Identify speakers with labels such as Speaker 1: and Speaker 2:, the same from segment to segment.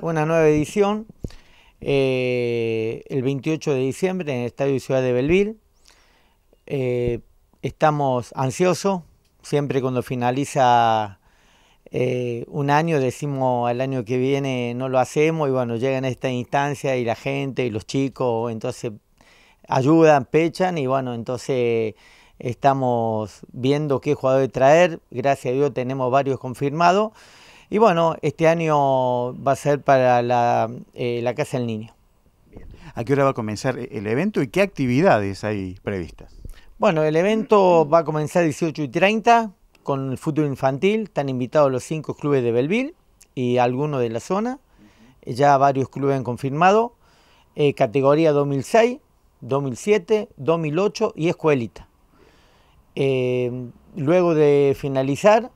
Speaker 1: una nueva edición eh, el 28 de diciembre en el Estadio Ciudad de Belville. Eh, estamos ansiosos, siempre cuando finaliza eh, un año decimos al año que viene no lo hacemos y bueno, llegan a esta instancia y la gente y los chicos entonces ayudan, pechan y bueno, entonces estamos viendo qué jugadores traer, gracias a Dios tenemos varios confirmados y bueno, este año va a ser para eh, la, Casa del Niño. ¿A qué hora va a comenzar el evento y qué actividades hay previstas? Bueno, el evento va a comenzar 18 y 30 con el fútbol infantil. Están invitados los cinco clubes de Belville y algunos de la zona. Ya varios clubes han confirmado. Eh, categoría 2006, 2007, 2008 y escuelita. Eh, luego de finalizar,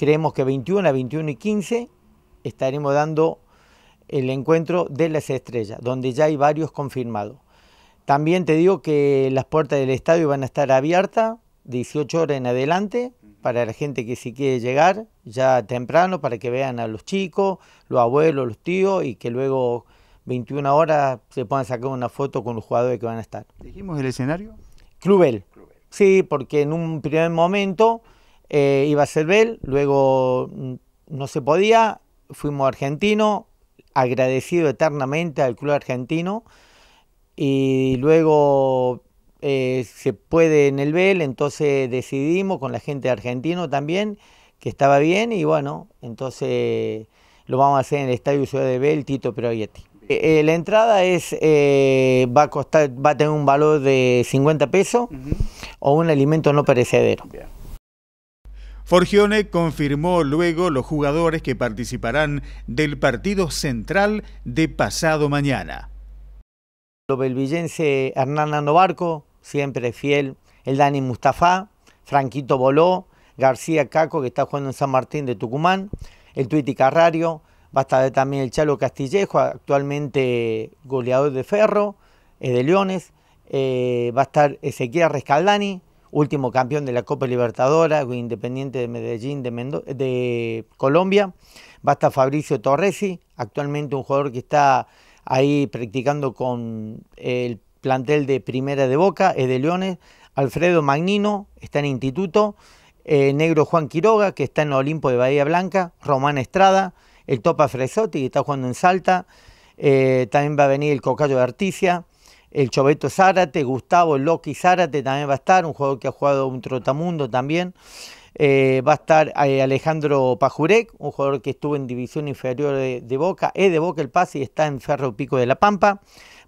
Speaker 1: creemos que 21 a 21 y 15 estaremos dando el encuentro de las estrellas, donde ya hay varios confirmados. También te digo que las puertas del estadio van a estar abiertas 18 horas en adelante para la gente que si quiere llegar ya temprano para que vean a los chicos, los abuelos, los tíos y que luego 21 horas se puedan sacar una foto con los jugadores que van a estar. ¿Dijimos el escenario? Clubel. Clubel. Sí, porque en un primer momento eh, iba a ser Bel, luego mm, no se podía, fuimos Argentino, agradecido eternamente al club argentino, y luego eh, se puede en el Bel, entonces decidimos con la gente argentino también que estaba bien y bueno, entonces lo vamos a hacer en el Estadio Ciudad de Bell, Tito pero eh, la entrada es va a costar va a tener un valor de 50 pesos o un alimento no perecedero. Forgione confirmó luego los jugadores que participarán del partido central de pasado mañana. Lo belvillense Hernán Nando Barco, siempre fiel, el Dani Mustafá, Franquito Boló, García Caco, que está jugando en San Martín de Tucumán, el Tuiti Carrario, va a estar también el Chalo Castillejo, actualmente goleador de Ferro, eh, de Leones, eh, va a estar Ezequiel Rescaldani, último campeón de la Copa Libertadora, Independiente de Medellín de, Colombia. Va a Fabricio Torresi, actualmente un jugador que está ahí practicando con el plantel de Primera de Boca, es de Leones. Alfredo Magnino está en Instituto. Negro Juan Quiroga, que está en Olimpo de Bahía Blanca. Román Estrada, el Topa Fresotti, que está jugando en Salta. Eh, también va a venir el Cocayo de Articia el Chobeto Zárate, Gustavo Loki Zárate también va a estar, un jugador que ha jugado un trotamundo también. Eh, va a estar eh, Alejandro Pajurek, un jugador que estuvo en división inferior de, Boca, es de Boca el pase y está en Ferro Pico de la Pampa.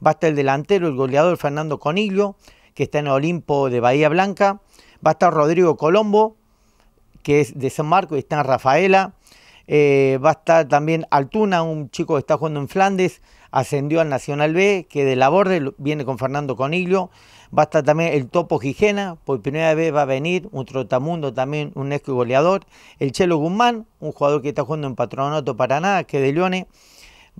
Speaker 1: Va a estar el delantero, el goleador Fernando Conillo, que está en Olimpo de Bahía Blanca. Va a estar Rodrigo Colombo, que es de San Marcos y está en Rafaela. Eh, va a estar también Altuna, un chico que está jugando en Flandes, ascendió al Nacional B, que de la viene con Fernando Coniglio. Va a estar también el Topo Gijena, por primera vez va a venir un trotamundo también, un ex goleador. El Chelo Guzmán, un jugador que está jugando en Patronato Paraná, que de Leone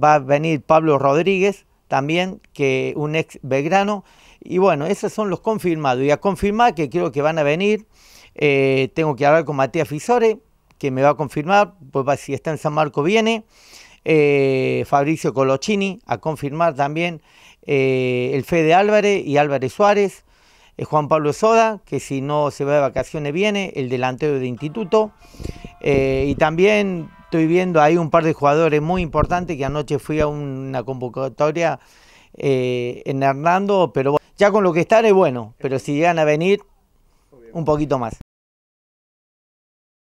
Speaker 1: Va a venir Pablo Rodríguez, también que un ex Belgrano. Y bueno, esos son los confirmados. Y a confirmar que creo que van a venir, eh, tengo que hablar con Matías Fisore, que me va a confirmar, pues si está en San Marco viene. Eh, Fabricio Colocini a confirmar también eh, el Fede Álvarez y Álvarez Suárez. Eh, Juan Pablo Soda, que si no se va de vacaciones viene, el delantero de instituto. y también estoy viendo ahí un par de jugadores muy importantes que anoche fui a una convocatoria en Hernando, pero ya con lo que es bueno, pero si llegan a venir, un poquito más.